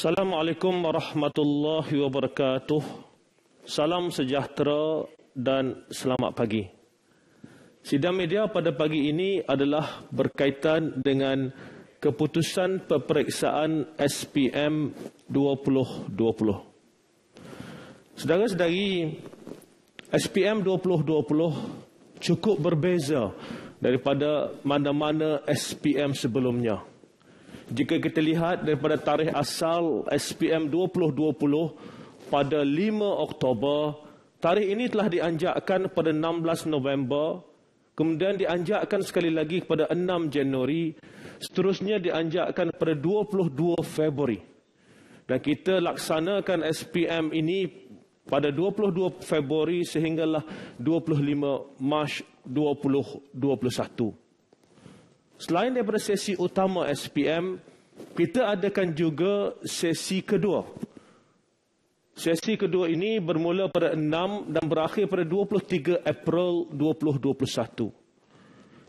Assalamualaikum warahmatullahi wabarakatuh. Salam sejahtera dan selamat pagi. Sidang media pada pagi ini adalah berkaitan dengan keputusan peperiksaan SPM 2020. Sedangkan sedari SPM 2020 cukup berbeza daripada mana-mana SPM sebelumnya. Jika kita lihat daripada tarikh asal SPM 2020 pada 5 Oktober, tarikh ini telah dianjakkan pada 16 November, kemudian dianjakkan sekali lagi kepada 6 Januari, seterusnya dianjakkan pada 22 Februari. Dan kita laksanakan SPM ini pada 22 Februari sehinggalah 25 Mac 2021. Selain daripada sesi utama SPM, kita adakan juga sesi kedua. Sesi kedua ini bermula pada 6 dan berakhir pada 23 April 2021.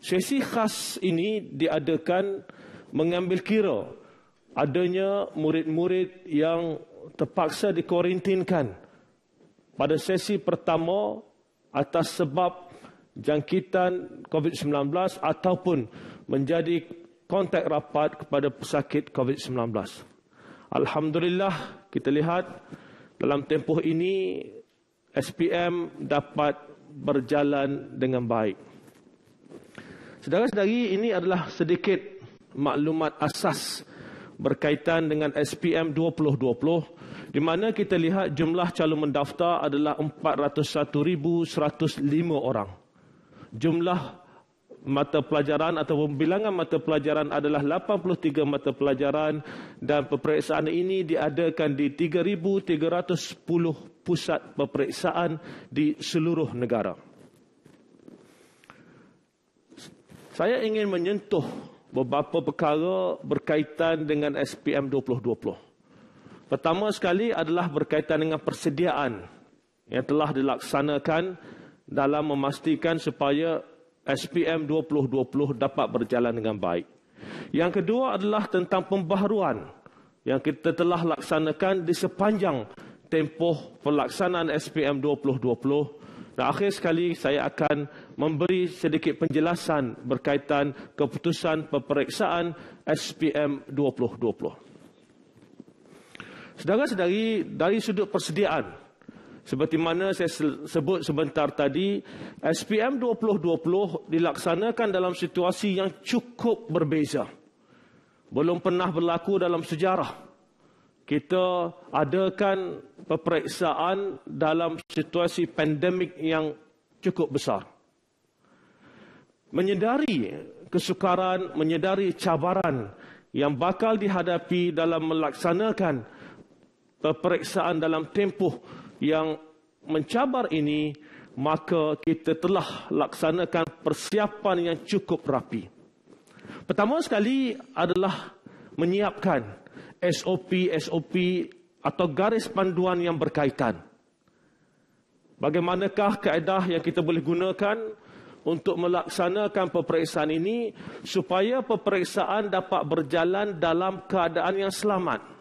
Sesi khas ini diadakan mengambil kira adanya murid-murid yang terpaksa dikorintinkan pada sesi pertama atas sebab jangkitan COVID-19 ataupun menjadi kontak rapat kepada pesakit COVID-19. Alhamdulillah kita lihat dalam tempoh ini SPM dapat berjalan dengan baik. Sedangkan-sedari ini adalah sedikit maklumat asas berkaitan dengan SPM 2020 di mana kita lihat jumlah calon mendaftar adalah 401,105 orang. Jumlah mata pelajaran atau pembilangan mata pelajaran adalah 83 mata pelajaran dan peperiksaan ini diadakan di 3310 pusat peperiksaan di seluruh negara. Saya ingin menyentuh beberapa perkara berkaitan dengan SPM 2020. Pertama sekali adalah berkaitan dengan persediaan yang telah dilaksanakan dalam memastikan supaya SPM 2020 dapat berjalan dengan baik. Yang kedua adalah tentang pembaharuan yang kita telah laksanakan di sepanjang tempoh pelaksanaan SPM 2020. Dan akhir sekali saya akan memberi sedikit penjelasan berkaitan keputusan peperiksaan SPM 2020. Sedangkan dari sudut persediaan, seperti mana saya sebut sebentar tadi, SPM 2020 dilaksanakan dalam situasi yang cukup berbeza. Belum pernah berlaku dalam sejarah. Kita adakan peperiksaan dalam situasi pandemik yang cukup besar. Menyedari kesukaran, menyedari cabaran yang bakal dihadapi dalam melaksanakan peperiksaan dalam tempoh yang mencabar ini, maka kita telah laksanakan persiapan yang cukup rapi. Pertama sekali adalah menyiapkan SOP-SOP atau garis panduan yang berkaitan. Bagaimanakah kaedah yang kita boleh gunakan untuk melaksanakan peperiksaan ini supaya peperiksaan dapat berjalan dalam keadaan yang selamat.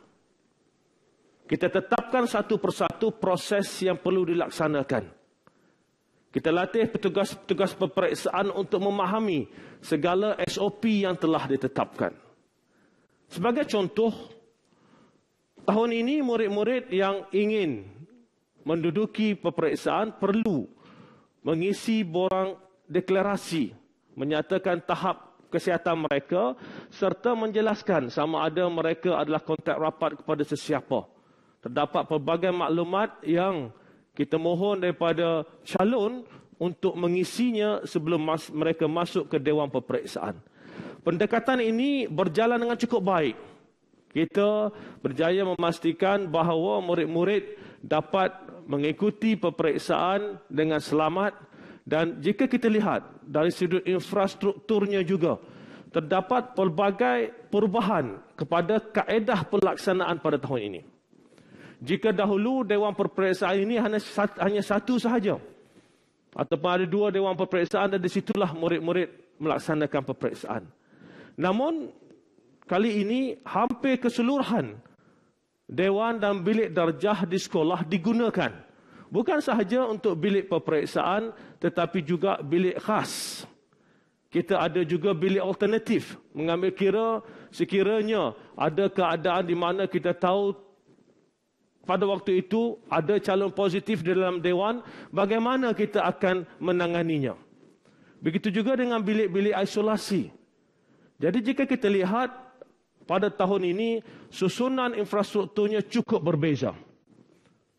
Kita tetapkan satu persatu proses yang perlu dilaksanakan. Kita latih petugas-petugas peperiksaan untuk memahami segala SOP yang telah ditetapkan. Sebagai contoh, tahun ini murid-murid yang ingin menduduki peperiksaan perlu mengisi borang deklarasi menyatakan tahap kesihatan mereka serta menjelaskan sama ada mereka adalah kontak rapat kepada sesiapa terdapat pelbagai maklumat yang kita mohon daripada calon untuk mengisinya sebelum mas- mereka masuk ke dewan peperiksaan. Pendekatan ini berjalan dengan cukup baik. Kita berjaya memastikan bahawa murid-murid dapat mengikuti peperiksaan dengan selamat dan jika kita lihat dari sudut infrastrukturnya juga terdapat pelbagai perubahan kepada kaedah pelaksanaan pada tahun ini. Jika dahulu Dewan Perperiksaan ini hanya satu, hanya satu sahaja. Ataupun ada dua Dewan Perperiksaan dan di situlah murid-murid melaksanakan perperiksaan. Namun, kali ini hampir keseluruhan Dewan dan bilik darjah di sekolah digunakan. Bukan sahaja untuk bilik perperiksaan tetapi juga bilik khas. Kita ada juga bilik alternatif mengambil kira sekiranya ada keadaan di mana kita tahu pada waktu itu ada calon positif di dalam dewan, bagaimana kita akan menanganinya? Begitu juga dengan bilik-bilik isolasi. Jadi jika kita lihat pada tahun ini susunan infrastrukturnya cukup berbeza.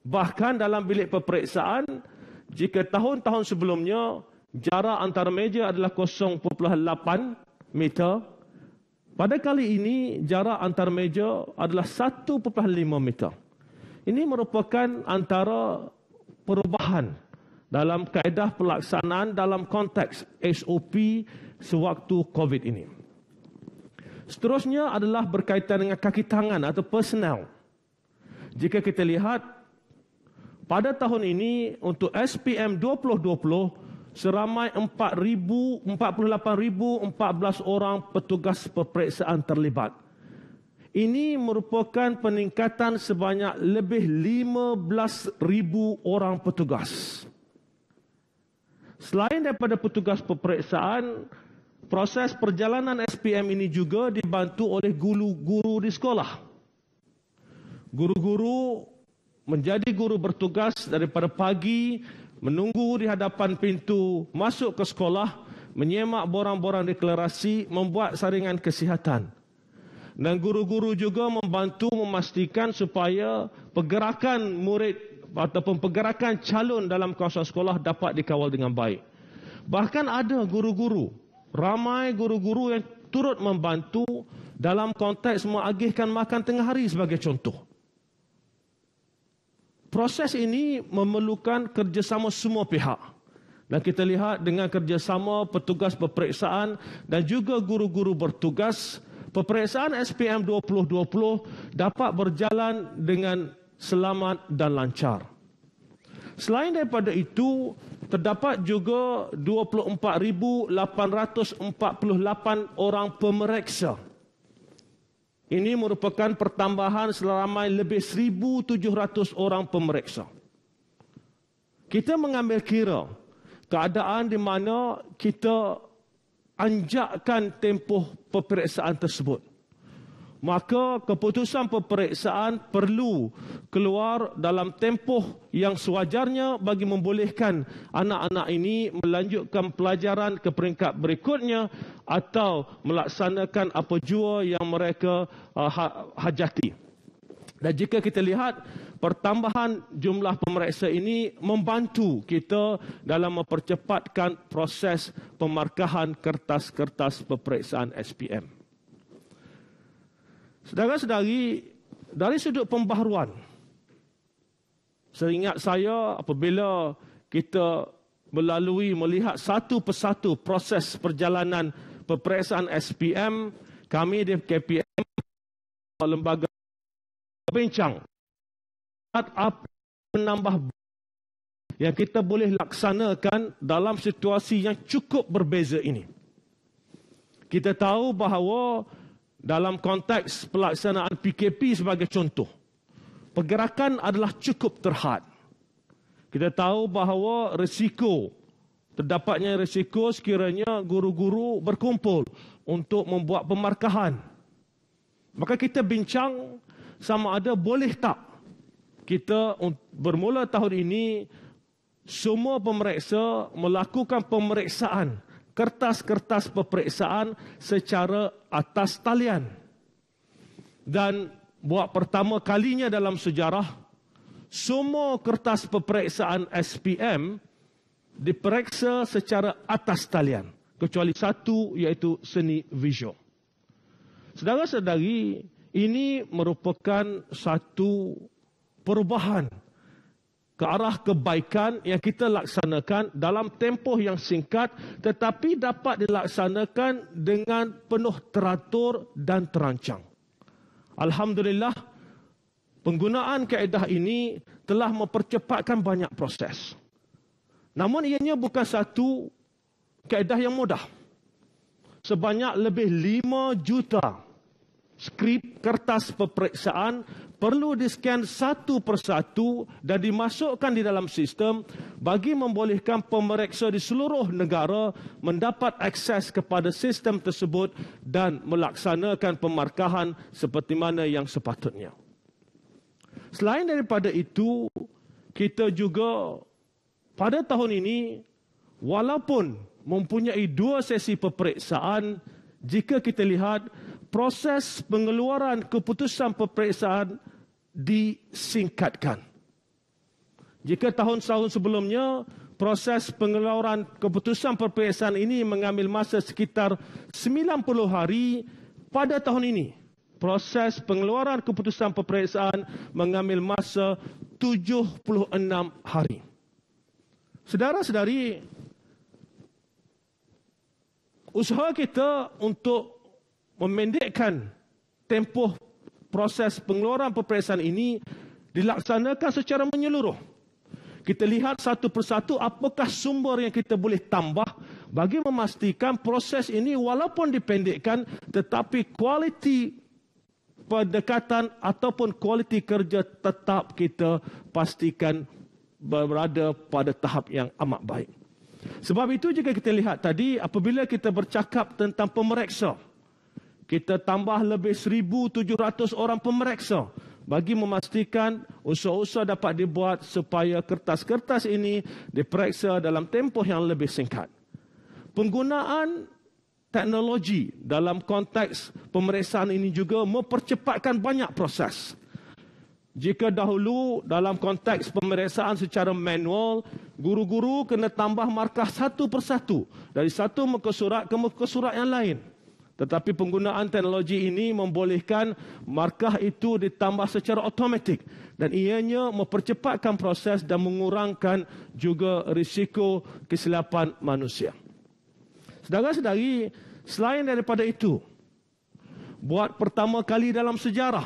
Bahkan dalam bilik peperiksaan, jika tahun-tahun sebelumnya jarak antara meja adalah 0.8 meter, pada kali ini jarak antara meja adalah 1.5 meter. Ini merupakan antara perubahan dalam kaedah pelaksanaan dalam konteks SOP sewaktu COVID ini. Seterusnya adalah berkaitan dengan kaki tangan atau personal. Jika kita lihat pada tahun ini untuk SPM 2020 seramai 4,000, 48,014 orang petugas peperiksaan terlibat. Ini merupakan peningkatan sebanyak lebih 15,000 orang petugas. Selain daripada petugas peperiksaan, proses perjalanan SPM ini juga dibantu oleh guru-guru di sekolah. Guru-guru menjadi guru bertugas daripada pagi menunggu di hadapan pintu masuk ke sekolah, menyemak borang-borang deklarasi, membuat saringan kesihatan dan guru-guru juga membantu memastikan supaya pergerakan murid ataupun pergerakan calon dalam kawasan sekolah dapat dikawal dengan baik. Bahkan ada guru-guru, ramai guru-guru yang turut membantu dalam konteks mengagihkan makan tengah hari sebagai contoh. Proses ini memerlukan kerjasama semua pihak. Dan kita lihat dengan kerjasama petugas peperiksaan dan juga guru-guru bertugas, peperiksaan SPM 2020 dapat berjalan dengan selamat dan lancar. Selain daripada itu, terdapat juga 24,848 orang pemeriksa. Ini merupakan pertambahan selama lebih 1,700 orang pemeriksa. Kita mengambil kira keadaan di mana kita anjakkan tempoh peperiksaan tersebut. Maka keputusan peperiksaan perlu keluar dalam tempoh yang sewajarnya bagi membolehkan anak-anak ini melanjutkan pelajaran ke peringkat berikutnya atau melaksanakan apa jua yang mereka uh, ha-, hajati. Dan jika kita lihat pertambahan jumlah pemeriksa ini membantu kita dalam mempercepatkan proses pemarkahan kertas-kertas peperiksaan SPM. Saudara-saudari, dari sudut pembaharuan, seringat saya apabila kita melalui melihat satu persatu proses perjalanan peperiksaan SPM, kami di KPM, lembaga berbincang. Saat api menambah yang kita boleh laksanakan dalam situasi yang cukup berbeza ini. Kita tahu bahawa dalam konteks pelaksanaan PKP sebagai contoh, pergerakan adalah cukup terhad. Kita tahu bahawa resiko, terdapatnya resiko sekiranya guru-guru berkumpul untuk membuat pemarkahan. Maka kita bincang sama ada boleh tak kita bermula tahun ini semua pemeriksa melakukan pemeriksaan kertas-kertas pemeriksaan secara atas talian dan buat pertama kalinya dalam sejarah semua kertas pemeriksaan SPM diperiksa secara atas talian kecuali satu iaitu seni visual. Sedangkan sedari ini merupakan satu perubahan ke arah kebaikan yang kita laksanakan dalam tempoh yang singkat tetapi dapat dilaksanakan dengan penuh teratur dan terancang. Alhamdulillah penggunaan kaedah ini telah mempercepatkan banyak proses. Namun ianya bukan satu kaedah yang mudah. Sebanyak lebih 5 juta skrip kertas peperiksaan perlu di satu persatu dan dimasukkan di dalam sistem bagi membolehkan pemeriksa di seluruh negara mendapat akses kepada sistem tersebut dan melaksanakan pemarkahan seperti mana yang sepatutnya. Selain daripada itu, kita juga pada tahun ini walaupun mempunyai dua sesi peperiksaan jika kita lihat proses pengeluaran keputusan peperiksaan disingkatkan. Jika tahun-tahun sebelumnya proses pengeluaran keputusan peperiksaan ini mengambil masa sekitar 90 hari pada tahun ini proses pengeluaran keputusan peperiksaan mengambil masa 76 hari. Saudara-saudari, usaha kita untuk memendekkan tempoh proses pengeluaran peperiksaan ini dilaksanakan secara menyeluruh. Kita lihat satu persatu apakah sumber yang kita boleh tambah bagi memastikan proses ini walaupun dipendekkan tetapi kualiti pendekatan ataupun kualiti kerja tetap kita pastikan berada pada tahap yang amat baik. Sebab itu jika kita lihat tadi apabila kita bercakap tentang pemeriksa kita tambah lebih 1,700 orang pemeriksa bagi memastikan usaha-usaha dapat dibuat supaya kertas-kertas ini diperiksa dalam tempoh yang lebih singkat. Penggunaan teknologi dalam konteks pemeriksaan ini juga mempercepatkan banyak proses. Jika dahulu dalam konteks pemeriksaan secara manual, guru-guru kena tambah markah satu persatu dari satu muka surat ke muka surat yang lain. Tetapi penggunaan teknologi ini membolehkan markah itu ditambah secara automatik dan ianya mempercepatkan proses dan mengurangkan juga risiko kesilapan manusia. Sedara-sedari, selain daripada itu, buat pertama kali dalam sejarah,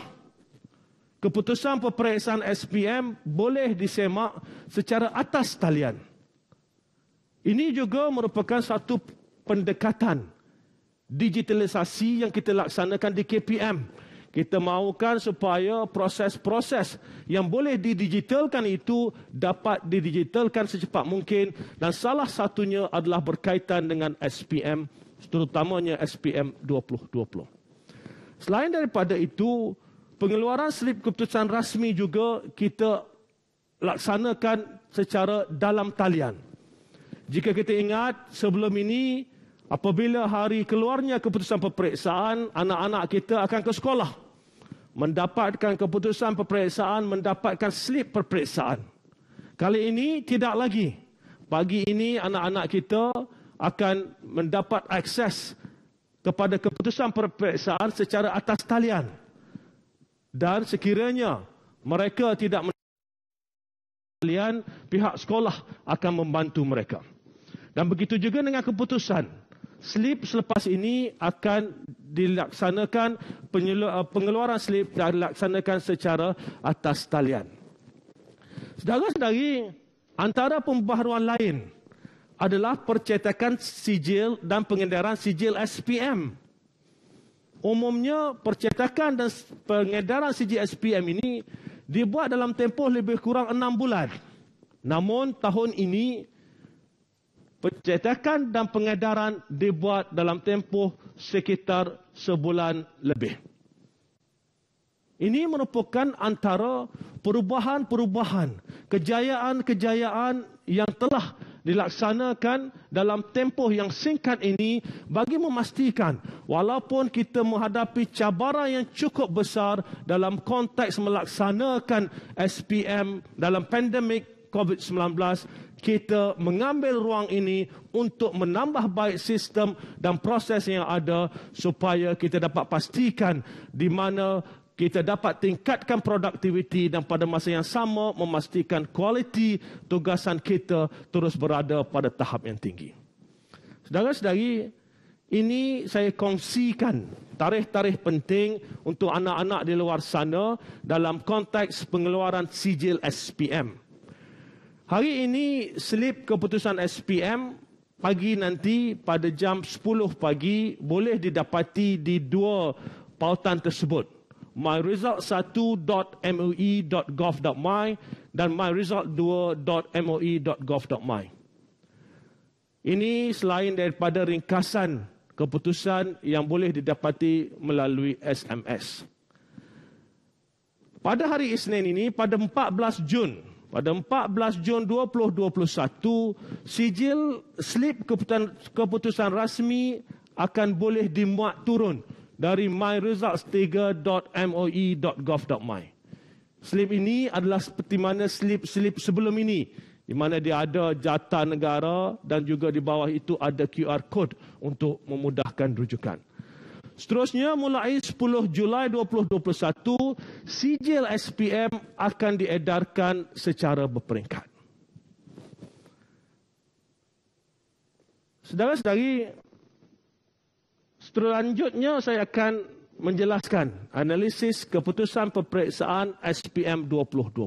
keputusan peperiksaan SPM boleh disemak secara atas talian. Ini juga merupakan satu pendekatan digitalisasi yang kita laksanakan di KPM. Kita mahukan supaya proses-proses yang boleh didigitalkan itu dapat didigitalkan secepat mungkin dan salah satunya adalah berkaitan dengan SPM terutamanya SPM 2020. Selain daripada itu, pengeluaran slip keputusan rasmi juga kita laksanakan secara dalam talian. Jika kita ingat sebelum ini Apabila hari keluarnya keputusan peperiksaan, anak-anak kita akan ke sekolah. Mendapatkan keputusan peperiksaan, mendapatkan slip peperiksaan. Kali ini tidak lagi. Pagi ini anak-anak kita akan mendapat akses kepada keputusan peperiksaan secara atas talian. Dan sekiranya mereka tidak mendapat talian, pihak sekolah akan membantu mereka. Dan begitu juga dengan keputusan slip selepas ini akan dilaksanakan eh, pengeluaran slip dan dilaksanakan secara atas talian. Saudara-saudari, antara pembaharuan lain adalah percetakan sijil dan pengedaran sijil SPM. Umumnya percetakan dan pengedaran sijil SPM ini dibuat dalam tempoh lebih kurang enam bulan. Namun tahun ini Pencetakan dan pengedaran dibuat dalam tempoh sekitar sebulan lebih. Ini merupakan antara perubahan-perubahan, kejayaan-kejayaan yang telah dilaksanakan dalam tempoh yang singkat ini bagi memastikan walaupun kita menghadapi cabaran yang cukup besar dalam konteks melaksanakan SPM dalam pandemik COVID-19, kita mengambil ruang ini untuk menambah baik sistem dan proses yang ada supaya kita dapat pastikan di mana kita dapat tingkatkan produktiviti dan pada masa yang sama memastikan kualiti tugasan kita terus berada pada tahap yang tinggi. Sedangkan saudari ini saya kongsikan tarikh-tarikh penting untuk anak-anak di luar sana dalam konteks pengeluaran sijil SPM. Hari ini slip keputusan SPM pagi nanti pada jam 10 pagi boleh didapati di dua pautan tersebut. myresult1.moe.gov.my dan myresult2.moe.gov.my. Ini selain daripada ringkasan keputusan yang boleh didapati melalui SMS. Pada hari Isnin ini pada 14 Jun pada 14 Jun 2021 sijil slip keputusan, keputusan rasmi akan boleh dimuat turun dari myresultstiger.moe.gov.my. Slip ini adalah seperti mana slip-slip sebelum ini di mana dia ada jata negara dan juga di bawah itu ada QR code untuk memudahkan rujukan. Seterusnya mulai 10 Julai 2021, sijil SPM akan diedarkan secara berperingkat. Saudara-saudari, seterusnya saya akan menjelaskan analisis keputusan peperiksaan SPM 2020.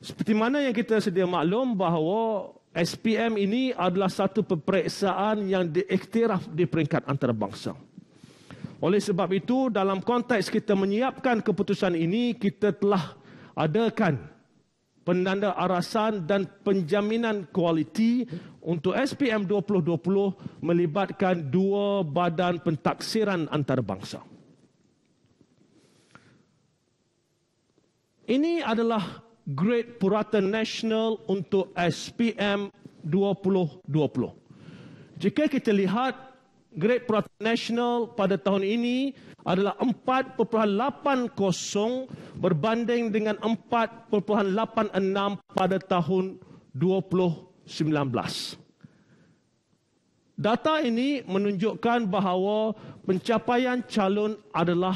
Seperti mana yang kita sedia maklum bahawa SPM ini adalah satu peperiksaan yang diiktiraf di peringkat antarabangsa. Oleh sebab itu dalam konteks kita menyiapkan keputusan ini kita telah adakan penanda arasan dan penjaminan kualiti untuk SPM 2020 melibatkan dua badan pentaksiran antarabangsa. Ini adalah Great purata National untuk SPM 2020. Jika kita lihat Great peraturan National pada tahun ini adalah 4.80 berbanding dengan 4.86 pada tahun 2019. Data ini menunjukkan bahawa pencapaian calon adalah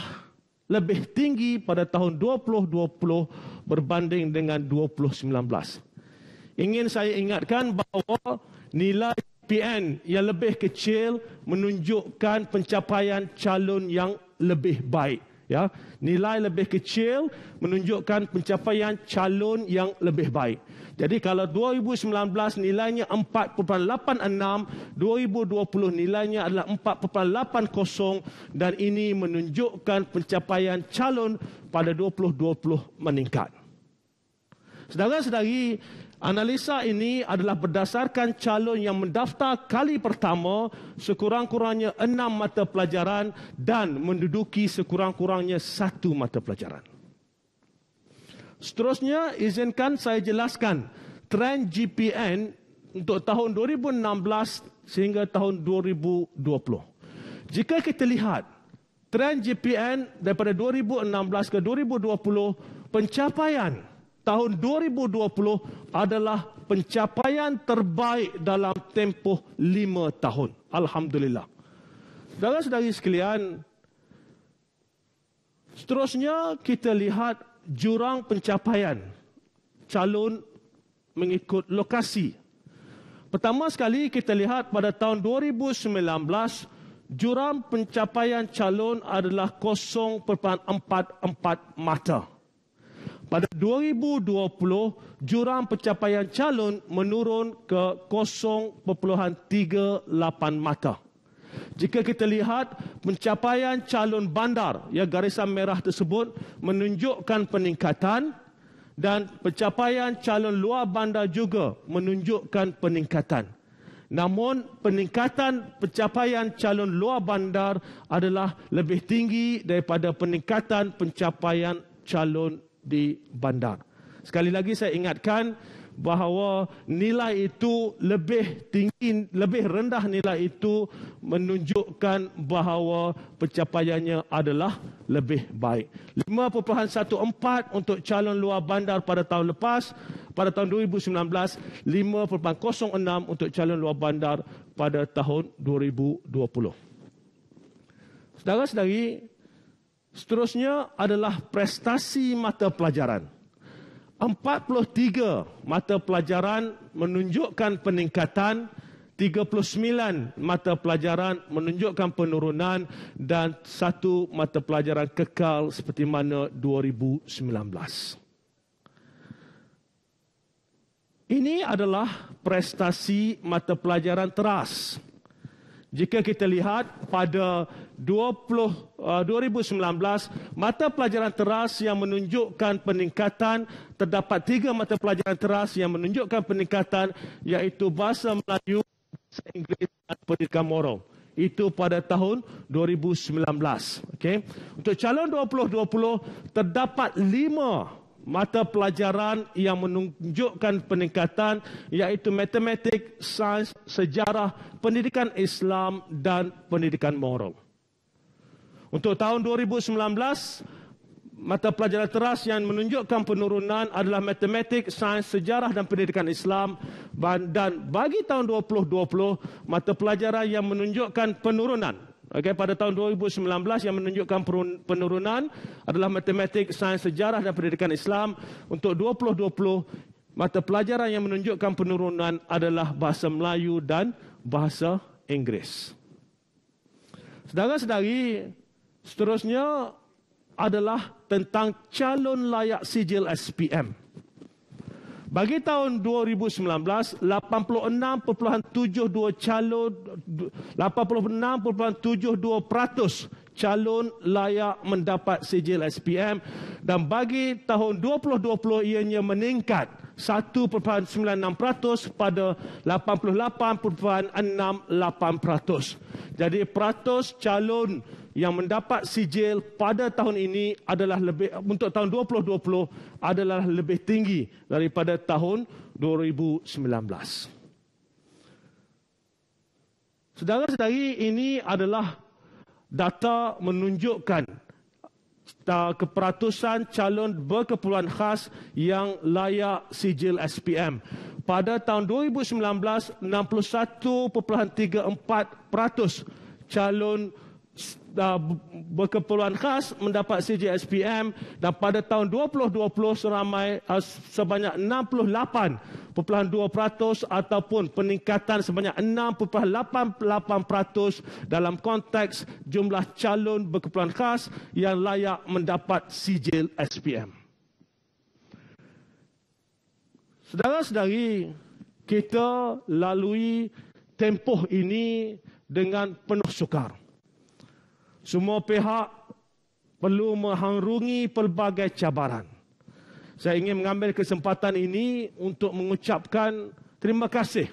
lebih tinggi pada tahun 2020 berbanding dengan 2019. Ingin saya ingatkan bahawa nilai PN yang lebih kecil menunjukkan pencapaian calon yang lebih baik ya nilai lebih kecil menunjukkan pencapaian calon yang lebih baik jadi kalau 2019 nilainya 4.86 2020 nilainya adalah 4.80 dan ini menunjukkan pencapaian calon pada 2020 meningkat Sedangkan sedari Analisa ini adalah berdasarkan calon yang mendaftar kali pertama sekurang-kurangnya enam mata pelajaran dan menduduki sekurang-kurangnya satu mata pelajaran. Seterusnya, izinkan saya jelaskan trend GPN untuk tahun 2016 sehingga tahun 2020. Jika kita lihat trend GPN daripada 2016 ke 2020, pencapaian tahun 2020 adalah pencapaian terbaik dalam tempoh lima tahun. Alhamdulillah. Dalam saudari sekalian, seterusnya kita lihat jurang pencapaian calon mengikut lokasi. Pertama sekali kita lihat pada tahun 2019 Jurang pencapaian calon adalah 0.44 mata. Pada 2020, jurang pencapaian calon menurun ke 0.38 mata. Jika kita lihat pencapaian calon bandar, yang garisan merah tersebut menunjukkan peningkatan dan pencapaian calon luar bandar juga menunjukkan peningkatan. Namun peningkatan pencapaian calon luar bandar adalah lebih tinggi daripada peningkatan pencapaian calon di bandar. Sekali lagi saya ingatkan bahawa nilai itu lebih tinggi, lebih rendah nilai itu menunjukkan bahawa pencapaiannya adalah lebih baik. 5.14 untuk calon luar bandar pada tahun lepas, pada tahun 2019, 5.06 untuk calon luar bandar pada tahun 2020. saudara sedari Seterusnya adalah prestasi mata pelajaran. 43 mata pelajaran menunjukkan peningkatan, 39 mata pelajaran menunjukkan penurunan dan satu mata pelajaran kekal seperti mana 2019. Ini adalah prestasi mata pelajaran teras. Jika kita lihat pada 2019 uh, mata pelajaran teras yang menunjukkan peningkatan terdapat tiga mata pelajaran teras yang menunjukkan peningkatan iaitu bahasa Melayu, bahasa Inggeris dan pendidikan moral. Itu pada tahun 2019. Okay. Untuk calon 2020, terdapat lima mata pelajaran yang menunjukkan peningkatan iaitu matematik, sains, sejarah, pendidikan Islam dan pendidikan moral. Untuk tahun 2019, mata pelajaran teras yang menunjukkan penurunan adalah matematik, sains, sejarah dan pendidikan Islam. Dan bagi tahun 2020, mata pelajaran yang menunjukkan penurunan Okay, pada tahun 2019 yang menunjukkan penurunan adalah matematik, sains, sejarah dan pendidikan Islam. Untuk 2020, mata pelajaran yang menunjukkan penurunan adalah bahasa Melayu dan bahasa Inggeris. Sedangkan sedari Seterusnya adalah tentang calon layak sijil SPM. Bagi tahun 2019, 86.72 calon 86.72 peratus calon layak mendapat sijil SPM dan bagi tahun 2020 ianya meningkat 1.96% pada 88.68%. Jadi peratus calon yang mendapat sijil pada tahun ini adalah lebih untuk tahun 2020 adalah lebih tinggi daripada tahun 2019. Sedangkan saudari ini adalah data menunjukkan keperatusan calon berkeperluan khas yang layak sijil SPM. Pada tahun 2019, 61.34% calon uh, berkeperluan khas mendapat CJSPM dan pada tahun 2020 seramai uh, sebanyak 68.2% ataupun peningkatan sebanyak 6.88% dalam konteks jumlah calon berkeperluan khas yang layak mendapat sijil SPM. Saudara-saudari, kita lalui tempoh ini dengan penuh sukar. Semua pihak perlu mengharungi pelbagai cabaran. Saya ingin mengambil kesempatan ini untuk mengucapkan terima kasih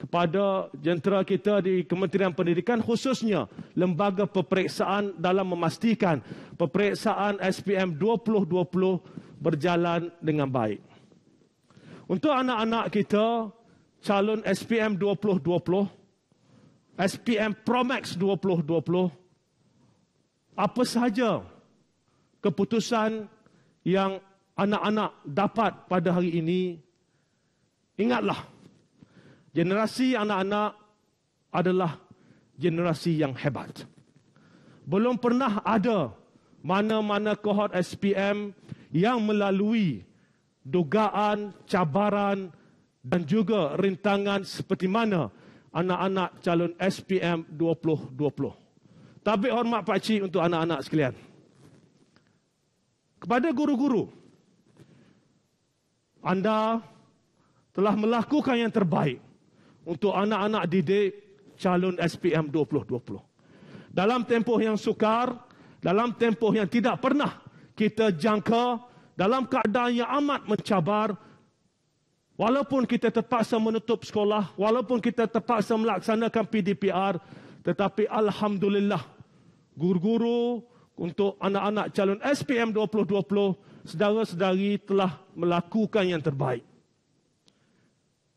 kepada jentera kita di Kementerian Pendidikan khususnya lembaga peperiksaan dalam memastikan peperiksaan SPM 2020 berjalan dengan baik. Untuk anak-anak kita calon SPM 2020 SPM Promax 2020 apa sahaja keputusan yang anak-anak dapat pada hari ini, ingatlah, generasi anak-anak adalah generasi yang hebat. Belum pernah ada mana-mana kohort SPM yang melalui dugaan, cabaran dan juga rintangan seperti mana anak-anak calon SPM 2020. Tapi hormat Pak pakcik untuk anak-anak sekalian. Kepada guru-guru, anda telah melakukan yang terbaik untuk anak-anak didik calon SPM 2020. Dalam tempoh yang sukar, dalam tempoh yang tidak pernah kita jangka, dalam keadaan yang amat mencabar, walaupun kita terpaksa menutup sekolah, walaupun kita terpaksa melaksanakan PDPR, tetapi Alhamdulillah, guru-guru untuk anak-anak calon SPM 2020, sedara-sedari telah melakukan yang terbaik.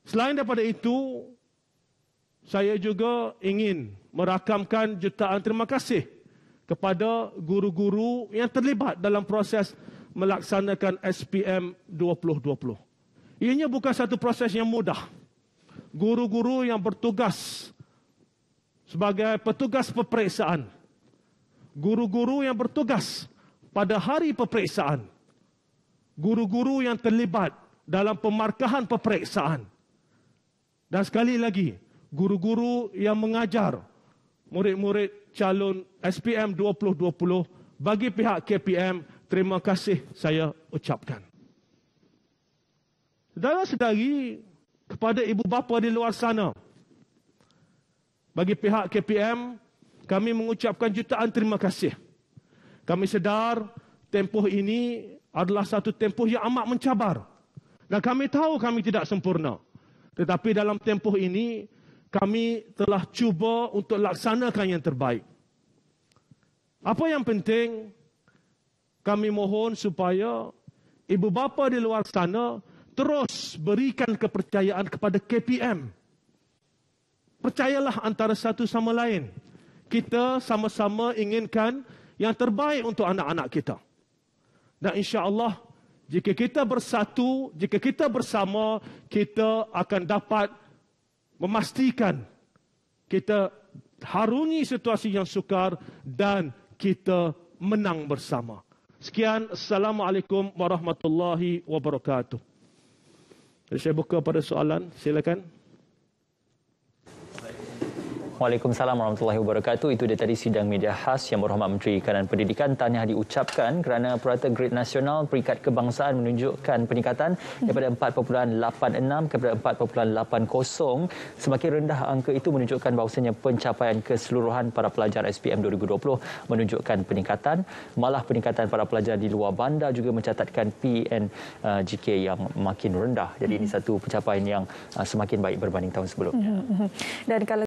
Selain daripada itu, saya juga ingin merakamkan jutaan terima kasih kepada guru-guru yang terlibat dalam proses melaksanakan SPM 2020. Ianya bukan satu proses yang mudah. Guru-guru yang bertugas sebagai petugas peperiksaan. Guru-guru yang bertugas pada hari peperiksaan. Guru-guru yang terlibat dalam pemarkahan peperiksaan. Dan sekali lagi, guru-guru yang mengajar murid-murid calon SPM 2020 bagi pihak KPM, terima kasih saya ucapkan. Saudara-saudari, kepada ibu bapa di luar sana, bagi pihak KPM, kami mengucapkan jutaan terima kasih. Kami sedar tempoh ini adalah satu tempoh yang amat mencabar. Dan kami tahu kami tidak sempurna. Tetapi dalam tempoh ini, kami telah cuba untuk laksanakan yang terbaik. Apa yang penting, kami mohon supaya ibu bapa di luar sana terus berikan kepercayaan kepada KPM percayalah antara satu sama lain. Kita sama-sama inginkan yang terbaik untuk anak-anak kita. Dan insya-Allah jika kita bersatu, jika kita bersama, kita akan dapat memastikan kita harungi situasi yang sukar dan kita menang bersama. Sekian, Assalamualaikum warahmatullahi wabarakatuh. saya buka pada soalan, silakan. Waalaikumsalam warahmatullahi wabarakatuh. Itu dia tadi sidang media khas yang berhormat Menteri Kanan Pendidikan tanya diucapkan kerana perata grade nasional peringkat kebangsaan menunjukkan peningkatan daripada 4.86 kepada 4.80. Semakin rendah angka itu menunjukkan bahawasanya pencapaian keseluruhan para pelajar SPM 2020 menunjukkan peningkatan. Malah peningkatan para pelajar di luar bandar juga mencatatkan PNGK uh, yang makin rendah. Jadi ini satu pencapaian yang uh, semakin baik berbanding tahun sebelumnya. Hmm, hmm, hmm. Dan kalau